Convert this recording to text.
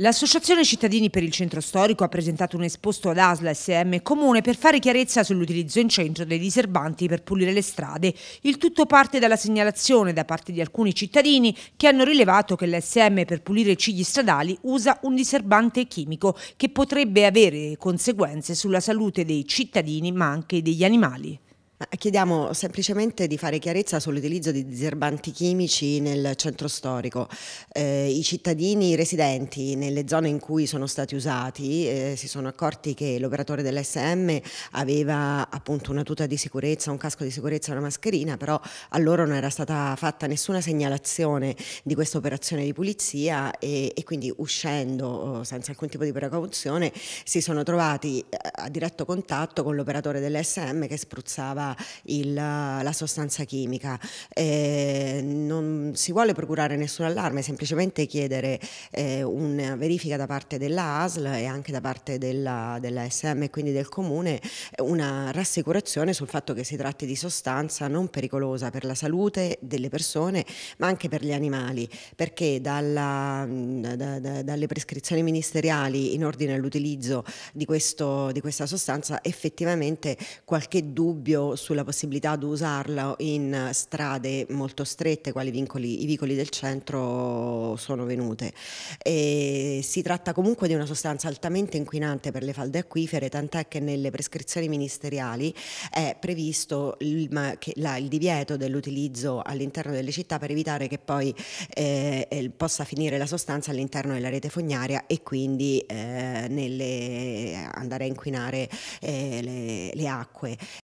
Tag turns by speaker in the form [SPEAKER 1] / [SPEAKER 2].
[SPEAKER 1] L'Associazione Cittadini per il Centro Storico ha presentato un esposto ad ASLA SM Comune per fare chiarezza sull'utilizzo in centro dei diserbanti per pulire le strade. Il tutto parte dalla segnalazione da parte di alcuni cittadini che hanno rilevato che l'SM per pulire i cigli stradali usa un diserbante chimico che potrebbe avere conseguenze sulla salute dei cittadini ma anche degli animali. Ah, chiediamo semplicemente di fare chiarezza sull'utilizzo
[SPEAKER 2] di diserbanti chimici nel centro storico. Eh, I cittadini residenti nelle zone in cui sono stati usati eh, si sono accorti che l'operatore dell'SM aveva appunto una tuta di sicurezza, un casco di sicurezza e una mascherina, però a loro non era stata fatta nessuna segnalazione di questa operazione di pulizia e, e quindi uscendo oh, senza alcun tipo di precauzione si sono trovati eh, a diretto contatto con l'operatore dell'SM che spruzzava il, la sostanza chimica. Eh, non si vuole procurare nessun allarme, semplicemente chiedere eh, una verifica da parte della ASL e anche da parte della, della SM e quindi del comune una rassicurazione sul fatto che si tratti di sostanza non pericolosa per la salute delle persone ma anche per gli animali perché dalla, da, da, dalle prescrizioni ministeriali in ordine all'utilizzo di, questo, di questa sostanza effettivamente qualche dubbio sulla possibilità di usarla in strade molto strette, quali vincoli, i vicoli del centro sono venute. E si tratta comunque di una sostanza altamente inquinante per le falde acquifere, tant'è che nelle prescrizioni ministeriali è previsto il, ma, che, la, il divieto dell'utilizzo all'interno delle città per evitare che poi eh, eh possa finire la sostanza all'interno della rete fognaria e quindi eh, nelle, andare a inquinare eh, le, le acque.